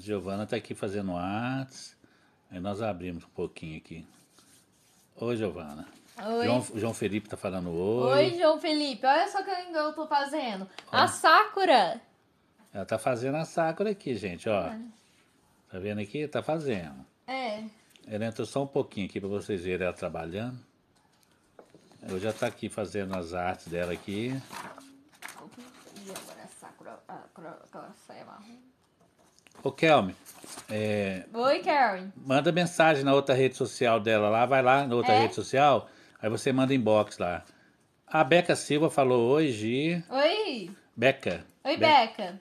Giovana está aqui fazendo artes. Aí nós abrimos um pouquinho aqui. Oi, Giovana. Oi. João, João Felipe está falando oi. Oi, João Felipe. Olha só que eu estou fazendo. A Sakura. Ela está fazendo a Sakura aqui, gente, ó. É. Tá vendo aqui? Tá fazendo. É. Ela entrou só um pouquinho aqui para vocês verem ela trabalhando. Eu já tá aqui fazendo as artes dela aqui. E agora a Sakura, aquela saia marrom. Ô, Kelme. É, Oi, Karen. Manda mensagem na outra rede social dela lá. Vai lá na outra é? rede social. Aí você manda inbox lá. A Beca Silva falou: Oi, Gi. Oi. Beca. Oi, Be Beca.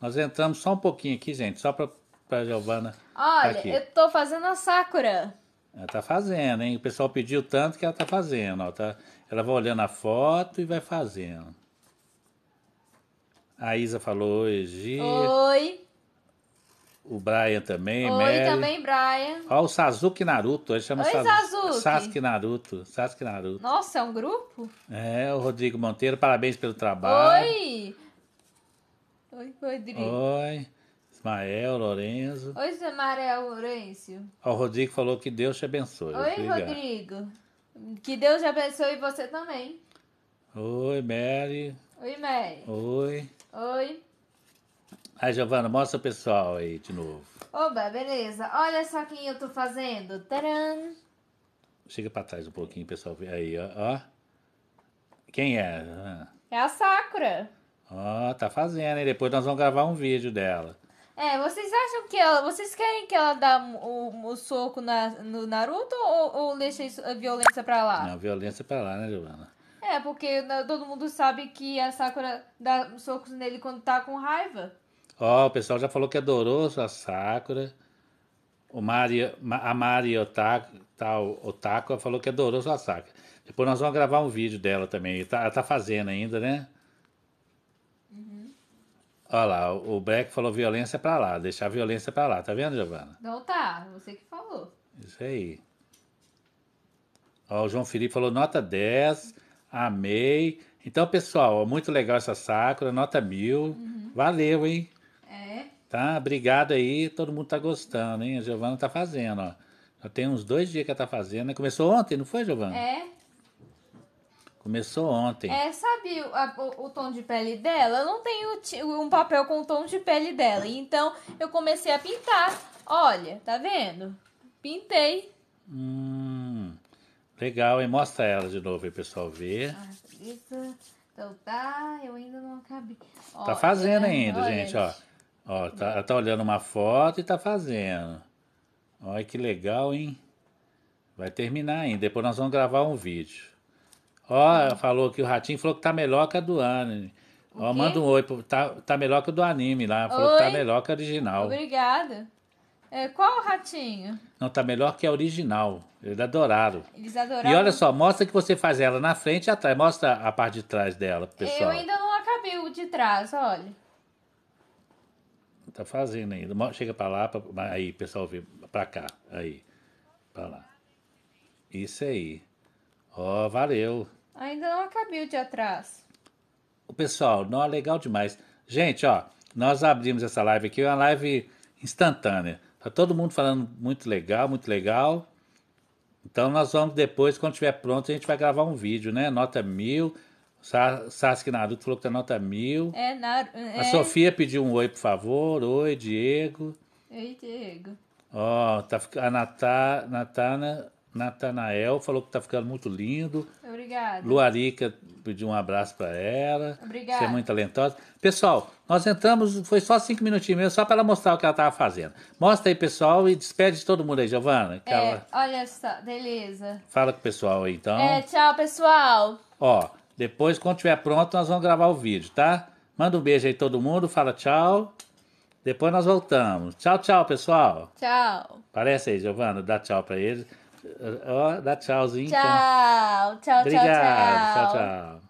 Nós entramos só um pouquinho aqui, gente, só pra, pra Giovana. Tá Olha, eu tô fazendo a Sakura. Ela tá fazendo, hein? O pessoal pediu tanto que ela tá fazendo. Ó, tá... Ela vai olhando a foto e vai fazendo. A Isa falou: Oi, Gi. Oi. O Brian também, Oi, Mary. também, Brian. Olha o Sazuki Naruto. Ele chama Oi, Sazuki. Sasuke Naruto. Sasuke Naruto. Nossa, é um grupo? É, o Rodrigo Monteiro. Parabéns pelo trabalho. Oi. Oi, Rodrigo. Oi. Ismael Lourenço. Oi, Ismael Lourenço. o Rodrigo falou que Deus te abençoe. Oi, Obrigado. Rodrigo. Que Deus te abençoe você também. Oi, Mary. Oi, Mary. Oi. Oi. Aí, Giovana, mostra o pessoal aí de novo. Oba, beleza. Olha só quem eu tô fazendo. Taran! Chega pra trás um pouquinho, pessoal. Aí, ó. ó. Quem é? É a Sakura. Ó, tá fazendo, hein? Depois nós vamos gravar um vídeo dela. É, vocês acham que ela. Vocês querem que ela dá o, o soco na, no Naruto ou, ou deixa isso, a violência pra lá? Não, violência pra lá, né, Giovana? É, porque todo mundo sabe que a Sakura dá socos nele quando tá com raiva. Ó, oh, o pessoal já falou que adorou é a Sakura. O Mari, a Mari Otaku, tal, tá, Otaka falou que adorou é sua Sakura. Depois nós vamos gravar um vídeo dela também. Tá, ela tá fazendo ainda, né? Uhum. Olha lá, o Breck falou violência pra lá, deixar a violência pra lá, tá vendo, Giovana? Não tá, você que falou. Isso aí. Ó, o João Felipe falou nota 10, amei. Então, pessoal, muito legal essa Sakura, nota mil. Uhum. Valeu, hein? Tá? Obrigado aí, todo mundo tá gostando, hein? A Giovana tá fazendo, ó. Já tem uns dois dias que ela tá fazendo. Né? Começou ontem, não foi, Giovana? É. Começou ontem. É, sabe a, o, o, tom de pele dela? Eu não tenho um papel com o tom de pele dela. Então, eu comecei a pintar. Olha, tá vendo? Pintei. Hum, legal, hein? Mostra ela de novo aí, pessoal, ver. Ah, Então tá, eu ainda não acabei. Tá olha, tá fazendo né? ainda, olha, gente, olha. ó. Ó, tá, tá olhando uma foto e tá fazendo. Olha que legal, hein? Vai terminar ainda. Depois nós vamos gravar um vídeo. Ó, falou que o Ratinho falou que tá melhor que a do anime. Ó, manda um oi. Pro, tá, tá melhor que a do anime lá. Falou oi? que tá melhor que a original. Obrigada. É, qual o ratinho? Não, tá melhor que a original. Eles adoraram. Eles adoraram. E olha só, mostra que você faz ela na frente e atrás. Mostra a parte de trás dela, pessoal. Eu ainda não acabei o de trás, olha tá fazendo ainda. Chega para lá, pra, aí, pessoal, vê para cá, aí, para lá. Isso aí. Ó, oh, valeu. Ainda não acabei o de atrás. O pessoal, não, é legal demais. Gente, ó, nós abrimos essa live aqui, é uma live instantânea. Tá todo mundo falando muito legal, muito legal. Então nós vamos depois, quando estiver pronto, a gente vai gravar um vídeo, né? Nota mil. Sasuke Naruto falou que tá nota mil. É, na, é... A Sofia pediu um oi, por favor. Oi, Diego. Oi, Diego. Ó, oh, tá, a Natá, Natana, Natanael falou que tá ficando muito lindo. Obrigada. Luarica pediu um abraço para ela. Obrigada. Você é muito talentosa. Pessoal, nós entramos, foi só cinco minutinhos mesmo, só para ela mostrar o que ela tava fazendo. Mostra aí, pessoal, e despede de todo mundo aí, Giovana. É, ela... Olha só, beleza. Fala com o pessoal aí, então. É, tchau, pessoal. Ó. Depois, quando estiver pronto, nós vamos gravar o vídeo, tá? Manda um beijo aí todo mundo, fala tchau. Depois nós voltamos. Tchau, tchau, pessoal. Tchau. Parece aí, Giovana, dá tchau pra eles. Ó, dá tchauzinho. Então. Tchau, tchau, tchau, Obrigado. tchau, tchau. Tchau, tchau.